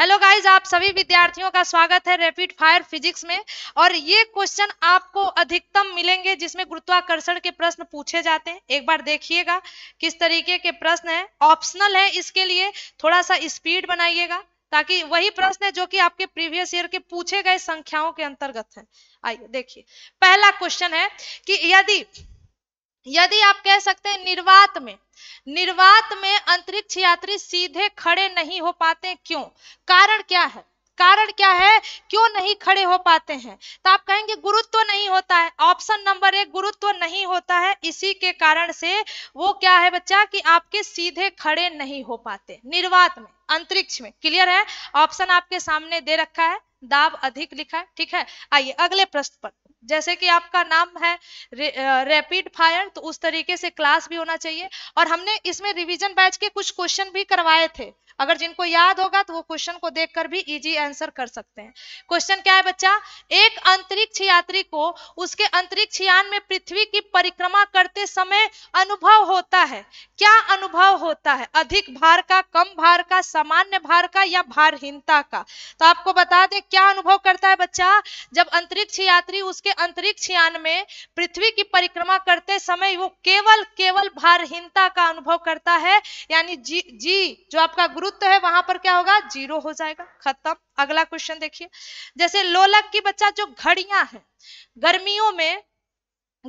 hello guys आप सभी विद्यार्थियों का स्वागत है रैपिड फायर फिजिक्स में और ये क्वेश्चन आपको अधिकतम मिलेंगे जिसमें गुरुत्वाकर्षण के प्रश्न पूछे जाते हैं एक बार देखिएगा किस तरीके के प्रश्न है ऑप्शनल है इसके लिए थोड़ा सा स्पीड बनाइएगा ताकि वही प्रश्न है जो कि आपके प्रीवियस ईयर के पूछे गए संख्याओं के अंतर्गत है आइए देखिए पहला क्वेश्चन है कि यदि यदि आप कह सकते हैं निर्वात में निर्वात में अंतरिक्ष यात्री सीधे खड़े नहीं हो पाते क्यों कारण क्या है कारण क्या है क्यों नहीं खड़े हो पाते हैं तो आप कहेंगे गुरुत्व नहीं होता है ऑप्शन नंबर एक गुरुत्व नहीं होता है इसी के कारण से वो क्या है बच्चा कि आपके सीधे खड़े नहीं हो पाते निर्वात में अंतरिक्ष में क्लियर है ऑप्शन आपके सामने दे रखा है दाब अधिक लिखा है ठीक है आइए अगले प्रश्न पर जैसे कि आपका नाम है रे, रैपिड फायर तो उस तरीके से क्लास भी होना चाहिए और हमने इसमें रिवीजन बैच के कुछ क्वेश्चन भी करवाए थे अगर जिनको याद होगा तो वो क्वेश्चन को देखकर भी इजी आंसर कर सकते हैं क्वेश्चन क्या है बच्चा एक अंतरिक्ष यात्री को उसके अंतरिक्ष यान में पृथ्वी की परिक्रमा करते समय अनुभव होता है क्या अनुभव होता है अधिक भार का कम भार का सामान्य भार का या भारहीनता का तो आपको बता दें क्या अनुभव करता है बच्चा जब अंतरिक्ष यात्री उसके अंतरिक्ष यान में पृथ्वी की परिक्रमा करते समय वो केवल केवल भारहीनता का अनुभव करता है यानी जी जी जो आपका गुरुत्व है वहां पर क्या होगा जीरो हो जाएगा खत्म अगला क्वेश्चन देखिए जैसे लोलक की बच्चा जो घड़िया है गर्मियों में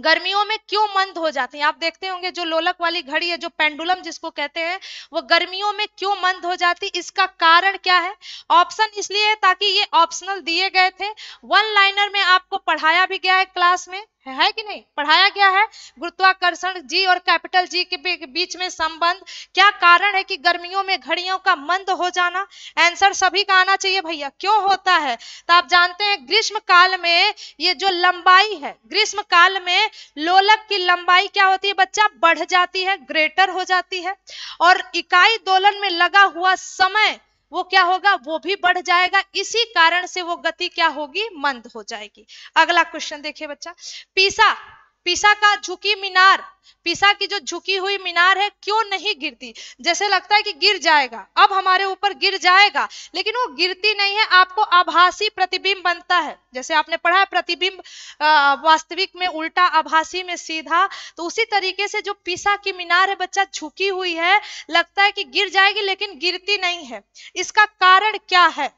गर्मियों में क्यों मंद हो जाती है आप देखते होंगे जो लोलक वाली घड़ी है जो पेंडुलम जिसको कहते हैं वो गर्मियों में क्यों मंद हो जाती इसका कारण क्या है ऑप्शन इसलिए है ताकि ये ऑप्शनल दिए गए थे वन लाइनर में आपको पढ़ाया भी गया है क्लास में है, है कि नहीं पढ़ाया गया है गुरुत्वाकर्षण जी और कैपिटल जी के बीच में संबंध क्या कारण है कि गर्मियों में घड़ियों का मंद हो जाना आंसर सभी का आना चाहिए भैया क्यों होता है तो आप जानते हैं ग्रीष्म काल में ये जो लंबाई है ग्रीष्म काल में लोलक की लंबाई क्या होती है बच्चा बढ़ जाती है ग्रेटर हो जाती है और इकाई दोलन में लगा हुआ समय वो क्या होगा वो भी बढ़ जाएगा इसी कारण से वो गति क्या होगी मंद हो जाएगी अगला क्वेश्चन देखिए बच्चा पीसा पिसा का झुकी मीनार पिसा की जो झुकी हुई मीनार है क्यों नहीं गिरती जैसे लगता है कि गिर जाएगा अब हमारे ऊपर गिर जाएगा लेकिन वो गिरती नहीं है आपको आभासी प्रतिबिंब बनता है जैसे आपने पढ़ा है प्रतिबिंब वास्तविक में उल्टा आभासी में सीधा तो उसी तरीके से जो पिसा की मीनार है बच्चा झुकी हुई है लगता है कि गिर जाएगी लेकिन गिरती नहीं है इसका कारण क्या है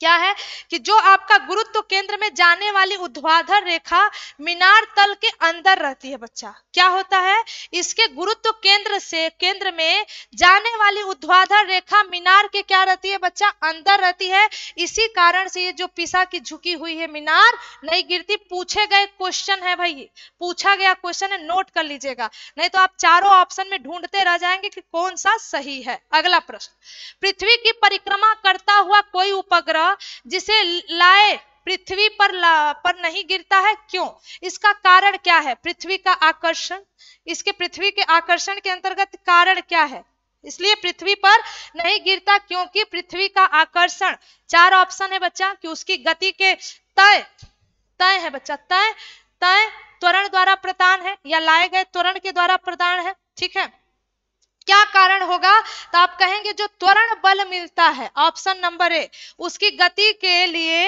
क्या है कि जो आपका गुरुत्व केंद्र में जाने वाली उद्वाधर रेखा मीनार तल के अंदर रहती है बच्चा क्या होता है इसके गुरुत्व केंद्र से केंद्र में जाने वाली उद्वाधर रेखा मीनार के क्या रहती है बच्चा अंदर रहती है इसी कारण से ये जो पिसा की झुकी हुई है मीनार नहीं गिरती पूछे गए क्वेश्चन है भाई पूछा गया क्वेश्चन है नोट कर लीजिएगा नहीं तो आप चारों ऑप्शन में ढूंढते रह जाएंगे कि कौन सा सही है अगला प्रश्न पृथ्वी की परिक्रमा करता हुआ कोई उपग्रह वह जिसे लाए पृथ्वी पर ला, पर नहीं गिरता है क्यों इसका कारण क्या है पृथ्वी का आकर्षण इसके पृथ्वी के आकर्षण के अंतर्गत कारण क्या है इसलिए पृथ्वी पर नहीं गिरता क्योंकि पृथ्वी का आकर्षण चार ऑप्शन है बच्चा कि उसकी गति के तय तय है बच्चा तय तय त्वरण द्वारा प्रदान है या लाए गए त्वरण के द्वारा प्रदान है ठीक है क्या कारण होगा तो आप कहेंगे जो त्वरण बल मिलता है ऑप्शन नंबर ए उसकी गति के लिए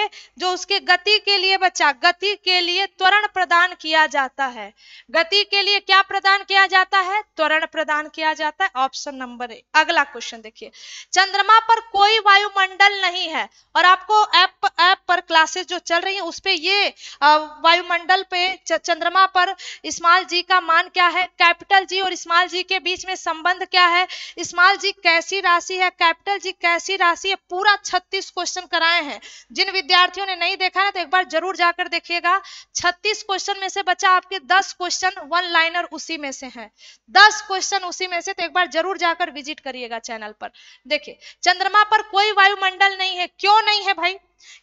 जो उसके गति के लिए बच्चा गति के लिए त्वरण प्रदान किया जाता है गति के लिए क्या प्रदान किया जाता है त्वरण प्रदान किया जाता है ऑप्शन नंबर ए अगला क्वेश्चन देखिए चंद्रमा पर कोई वायुमंडल नहीं है और आपको ऐप ऐप पर क्लासेस जो चल रही है उस पर ये वायुमंडल पे चंद्रमा पर इस्माल जी का मान क्या है कैपिटल जी और इस्माल जी के बीच में संबंध क्या है इस्माल जी कैसी राशि है कैपिटल जी कैसी राशि है पूरा छत्तीस क्वेश्चन कराए हैं जिन विद्यार्थियों ने नहीं देखा ना तो एक बार जरूर जाकर देखिएगा छत्तीस क्वेश्चन में से बचा आपके दस क्वेश्चन वन लाइनर उसी में से है दस क्वेश्चन उसी में से तो एक बार जरूर जाकर विजिट करिएगा चैनल पर देखिये चंद्रमा पर कोई वायुमंडल नहीं है क्यों नहीं है भाई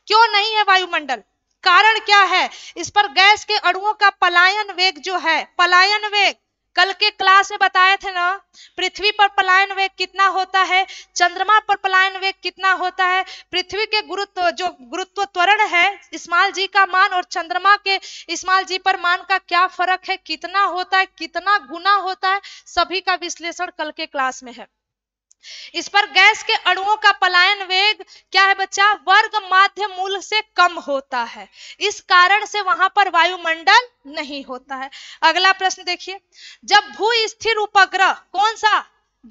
क्यों नहीं है वायुमंडल कारण क्या है इस पर गैस के अणुओं का पलायन वेग जो है पलायन वेग कल के क्लास में बताए थे ना पृथ्वी पर पलायन वेग कितना होता है चंद्रमा पर पलायन वेग कितना होता है पृथ्वी के गुरुत्व जो गुरुत्व त्वरण है इस्माल जी का मान और चंद्रमा के इस्माल जी पर मान का क्या फर्क है कितना होता है कितना गुना होता है सभी का विश्लेषण कल के क्लास में है इस पर गैस के अणुओं का पलायन वेग क्या है बच्चा वर्ग माध्य मूल से कम होता है इस कारण से वहां पर वायुमंडल नहीं होता है अगला प्रश्न देखिए जब भू स्थिर उपग्रह कौन सा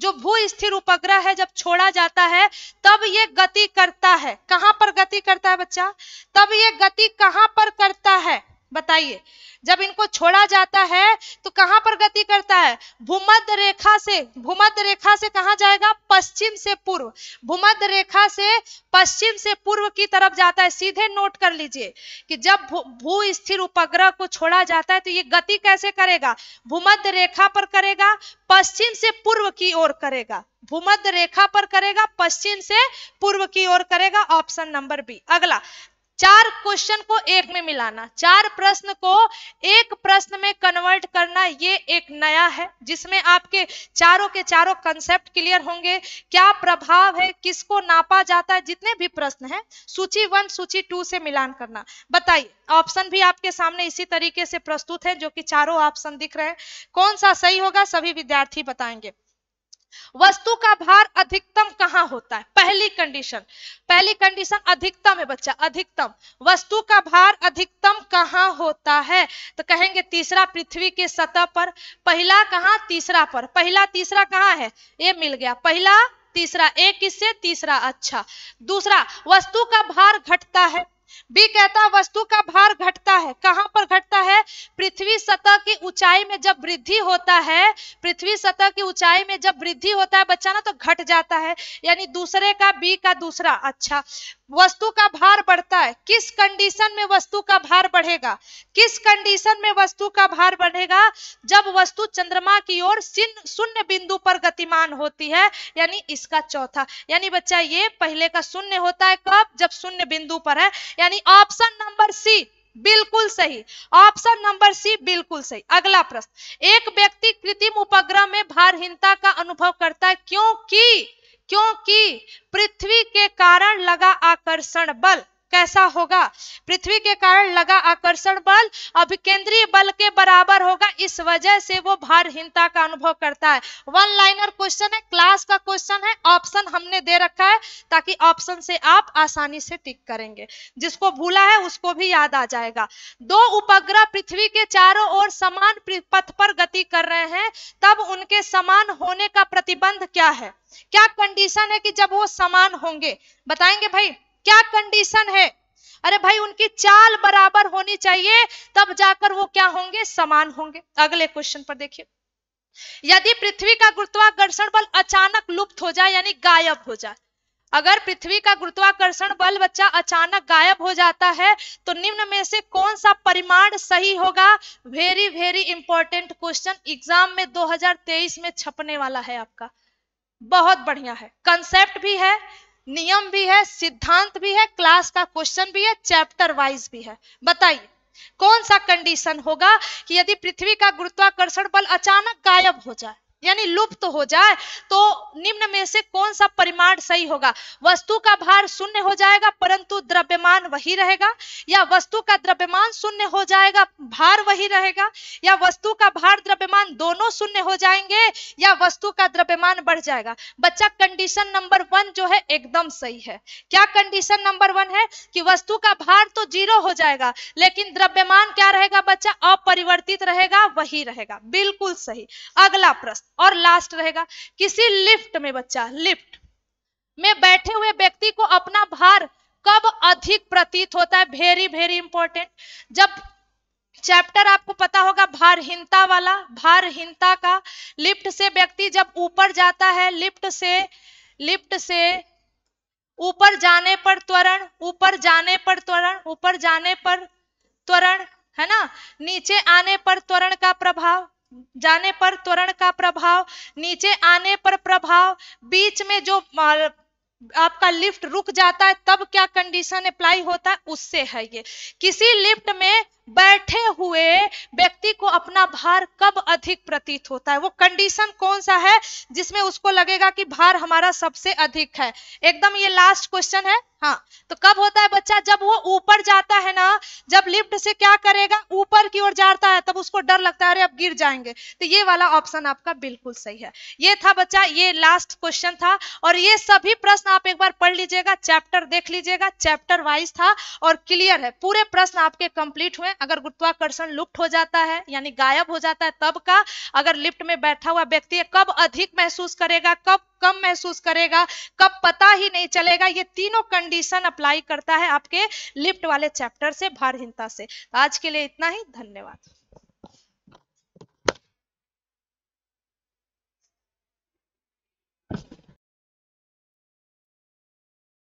जो भू स्थिर उपग्रह है जब छोड़ा जाता है तब ये गति करता है कहां पर गति करता है बच्चा तब ये गति कहां पर करता है बताइए जब इनको छोड़ा जाता है तो कहां पर गति करता है भूमध्य रेखा से भूमध्य रेखा से कहा जाएगा पश्चिम से पूर्व भूमध्य रेखा से पश्चिम से पूर्व की तरफ जाता है सीधे नोट कर लीजिए कि जब भू स्थिर उपग्रह को छोड़ा जाता है तो ये गति कैसे करेगा भूमध्य रेखा पर करेगा पश्चिम से पूर्व की ओर करेगा भूमध्य रेखा पर करेगा पश्चिम से पूर्व की ओर करेगा ऑप्शन नंबर बी अगला चार क्वेश्चन को एक में मिलाना चार प्रश्न को एक प्रश्न में कन्वर्ट करना ये एक नया है जिसमें आपके चारों के चारों कंसेप्ट क्लियर होंगे क्या प्रभाव है किसको नापा जाता है जितने भी प्रश्न हैं सूची वन सूची टू से मिलान करना बताइए ऑप्शन भी आपके सामने इसी तरीके से प्रस्तुत है जो कि चारों ऑप्शन दिख रहे हैं कौन सा सही होगा सभी विद्यार्थी बताएंगे वस्तु का भार अधिकतम कहाँ होता है पहली कंडीशन पहली कंडीशन अधिकतम है बच्चा अधिकतम वस्तु का भार अधिकतम कहाँ होता है तो कहेंगे तीसरा पृथ्वी के सतह पर पहला कहाँ तीसरा पर पहला तीसरा कहाँ है ये मिल गया पहला तीसरा ए किससे तीसरा अच्छा दूसरा वस्तु का भार घटता है बी कहता वस्तु का भार घटता है कहां पर घट पृथ्वी सतह की ऊंचाई में जब वृद्धि होता है पृथ्वी सतह की ऊंचाई में जब वृद्धि होता है बच्चा ना तो घट जाता है यानी दूसरे का बी का दूसरा अच्छा वस्तु का भार बढ़ता है किस कंडीशन में वस्तु का भार बढ़ेगा किस कंडीशन में वस्तु का भार बढ़ेगा जब वस्तु चंद्रमा की ओर शून्य बिंदु पर गतिमान होती है यानी इसका चौथा यानी बच्चा ये पहले का शून्य होता है कब जब शून्य बिंदु पर है यानी ऑप्शन नंबर सी बिल्कुल सही ऑप्शन नंबर सी बिल्कुल सही अगला प्रश्न एक व्यक्ति कृत्रिम उपग्रह में भारहीनता का अनुभव करता है क्योंकि क्योंकि पृथ्वी के कारण लगा आकर्षण बल कैसा होगा पृथ्वी के कारण लगा आकर्षण बल केंद्रीय बल के बराबर होगा इस वजह से वो भारहीनता का अनुभव करता है वन लाइनर क्वेश्चन है क्लास का क्वेश्चन है ऑप्शन हमने दे रखा है ताकि ऑप्शन से आप आसानी से टिक करेंगे जिसको भूला है उसको भी याद आ जाएगा दो उपग्रह पृथ्वी के चारों ओर समान पथ पर गति कर रहे हैं तब उनके समान होने का प्रतिबंध क्या है क्या कंडीशन है कि जब वो समान होंगे बताएंगे भाई क्या कंडीशन है अरे भाई उनकी चाल बराबर होनी चाहिए तब जाकर वो क्या होंगे समान होंगे अगले क्वेश्चन पर देखिए यदि पृथ्वी का गुरुत्वाकर्षण बल अचानक लुप्त हो जाए यानी गायब हो जाए अगर पृथ्वी का गुरुत्वाकर्षण बल बच्चा अचानक गायब हो जाता है तो निम्न में से कौन सा परिमाण सही होगा very very important question exam में 2023 में छपने वाला है आपका बहुत बढ़िया है कंसेप्ट भी है नियम भी है सिद्धांत भी है क्लास का क्वेश्चन भी है चैप्टर वाइज भी है बताइए कौन सा कंडीशन होगा कि यदि पृथ्वी का गुरुत्वाकर्षण बल अचानक गायब हो जाए यानी लुप्त तो हो जाए तो निम्न में से कौन सा परिमाण सही होगा वस्तु का भार शून्य हो जाएगा परंतु द्रव्यमान वही रहेगा या वस्तु का द्रव्यमान शून्य हो जाएगा भार वही रहेगा या वस्तु का भार द्रव्यमान दोनों शून्य हो जाएंगे या वस्तु का द्रव्यमान बढ़ जाएगा बच्चा कंडीशन नंबर वन जो है एकदम सही है क्या कंडीशन नंबर वन है कि वस्तु का भार तो जीरो हो जाएगा लेकिन द्रव्यमान क्या रहेगा बच्चा अपरिवर्तित रहेगा वही रहेगा बिल्कुल सही अगला प्रश्न और लास्ट रहेगा किसी लिफ्ट में बच्चा लिफ्ट में बैठे हुए व्यक्ति को अपना भार कब अधिक प्रतीत होता है वेरी वेरी इंपॉर्टेंट जब चैप्टर आपको पता होगा भारहीनता वाला भारहीनता का लिफ्ट से व्यक्ति जब ऊपर जाता है लिफ्ट से लिफ्ट से ऊपर जाने पर त्वरण ऊपर जाने पर त्वरण ऊपर जाने पर त्वरण है ना नीचे आने पर त्वरण का प्रभाव जाने पर त्वरण का प्रभाव नीचे आने पर प्रभाव बीच में जो आपका लिफ्ट रुक जाता है तब क्या कंडीशन अप्लाई होता है उससे है ये किसी लिफ्ट में बैठे हुए व्यक्ति को अपना भार कब अधिक प्रतीत होता है वो कंडीशन कौन सा है जिसमें उसको लगेगा कि भार हमारा सबसे अधिक है एकदम ये लास्ट क्वेश्चन है हाँ तो कब होता है बच्चा जब वो ऊपर जाता है ना जब लिफ्ट से क्या करेगा ऊपर की ओर जाता है तब उसको डर लगता है अरे अब गिर जाएंगे तो ये वाला ऑप्शन आपका बिल्कुल सही है ये था बच्चा ये लास्ट क्वेश्चन था और ये सभी प्रश्न आप एक बार पढ़ लीजिएगा चैप्टर देख लीजिएगा चैप्टर वाइज था और क्लियर है पूरे प्रश्न आपके कंप्लीट हुए अगर गुरुत्वाकर्षण लुप्त हो जाता है यानी गायब हो जाता है तब का अगर लिफ्ट में बैठा हुआ व्यक्ति कब अधिक महसूस करेगा कब कम महसूस करेगा कब पता ही नहीं चलेगा ये तीनों कंडीशन अप्लाई करता है आपके लिफ्ट वाले चैप्टर से भारहीनता से आज के लिए इतना ही धन्यवाद